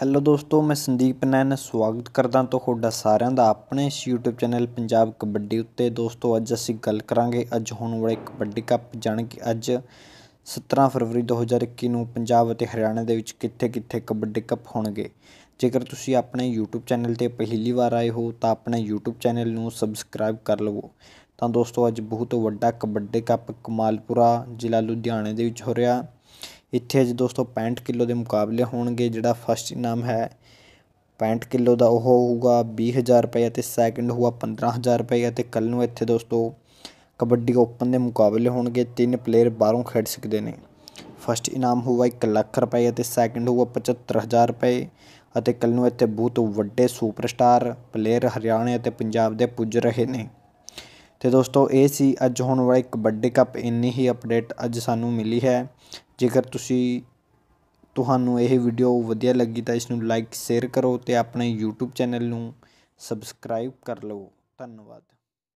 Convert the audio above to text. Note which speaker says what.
Speaker 1: hello ਦੋਸਤੋ ਮੈਂ ਸੰਦੀਪ ਨੈਨ ਸਵਾਗਤ ਕਰਦਾ ਤੁਹਾਡਾ ਸਾਰਿਆਂ ਦਾ ਆਪਣੇ ਇਸ YouTube ਚੈਨਲ ਪੰਜਾਬ ਕਬੱਡੀ ਉੱਤੇ ਦੋਸਤੋ ਅੱਜ ਅਸੀਂ ਗੱਲ ਕਰਾਂਗੇ ਅੱਜ ਹੋਣ ਵਾਲੇ ਕਬੱਡੀ ਕੱਪ ਜਾਣ ਕਿ ਅੱਜ 17 ਫਰਵਰੀ 2021 ਨੂੰ ਪੰਜਾਬ ਅਤੇ ਹਰਿਆਣਾ ਦੇ ਵਿੱਚ ਕਿੱਥੇ-ਕਿੱਥੇ ਕਬੱਡੀ ਕੱਪ ਹੋਣਗੇ ਜੇਕਰ ਤੁਸੀਂ ਆਪਣੇ YouTube ਚੈਨਲ ਤੇ ਪਹਿਲੀ ਵਾਰ ਆਏ ਹੋ ਤਾਂ ਆਪਣੇ YouTube ਚੈਨਲ ਨੂੰ ਸਬਸਕ੍ਰਾਈਬ ਕਰ ਲਵੋ ਤਾਂ ਦੋਸਤੋ ਅੱਜ ਬਹੁਤ ਵੱਡਾ ਕਬੱਡੀ ਕੱਪ ਕਮਾਲਪੁਰਾ ਜ਼ਿਲ੍ਹਾ ਲੁਧਿਆਣੇ ਦੇ ਵਿੱਚ ਹੋ ਰਿਹਾ ਇੱਥੇ ਅੱਜ ਦੋਸਤੋ 65 ਕਿਲੋ ਦੇ ਮੁਕਾਬਲੇ ਹੋਣਗੇ ਜਿਹੜਾ ਫਸਟ ਇਨਾਮ ਹੈ 65 ਕਿਲੋ ਦਾ ਉਹ ਹੋਊਗਾ 20000 ਰੁਪਏ ਅਤੇ ਸੈਕੰਡ ਹੋਊਗਾ 15000 ਰੁਪਏ ਅਤੇ ਕੱਲ ਨੂੰ ਇੱਥੇ ਦੋਸਤੋ ਕਬੱਡੀ ਓਪਨ ਦੇ ਮੁਕਾਬਲੇ ਹੋਣਗੇ ਤਿੰਨ ਪਲੇਅਰ ਬਾਹਰੋਂ ਖੇਡ ਸਕਦੇ ਨੇ ਫਸਟ ਇਨਾਮ ਹੋਊਗਾ 1 ਲੱਖ ਰੁਪਏ ਅਤੇ ਸੈਕੰਡ ਹੋਊਗਾ 75000 ਰੁਪਏ ਅਤੇ ਕੱਲ ਨੂੰ ਇੱਥੇ ਬਹੁਤ ਵੱਡੇ ਸੁਪਰਸਟਾਰ ਪਲੇਅਰ ਹਰਿਆਣੇ ਅਤੇ ਪੰਜਾਬ ਦੇ ਪੁੱਜ ਰਹੇ ਨੇ ਤੇ ਦੋਸਤੋ ਇਹ ਸੀ ਅੱਜ ਹੋਣ ਵਾਲੇ ਕਬੱਡੀ ਕੱਪ ਇੰਨੀ ਹੀ ਅਪਡੇਟ ਅੱਜ ਸਾਨੂੰ ਮਿਲੀ ਹੈ ਜੇਕਰ ਤੁਸੀਂ ਤੁਹਾਨੂੰ ਇਹ ਵੀਡੀਓ ਵਧੀਆ ਲੱਗੀ ਤਾਂ ਇਸ ਨੂੰ ਲਾਈਕ ਸ਼ੇਅਰ ਕਰੋ ਤੇ ਆਪਣੇ YouTube ਚੈਨਲ ਨੂੰ ਸਬਸਕ੍ਰਾਈਬ ਕਰ ਲਓ ਧੰਨਵਾਦ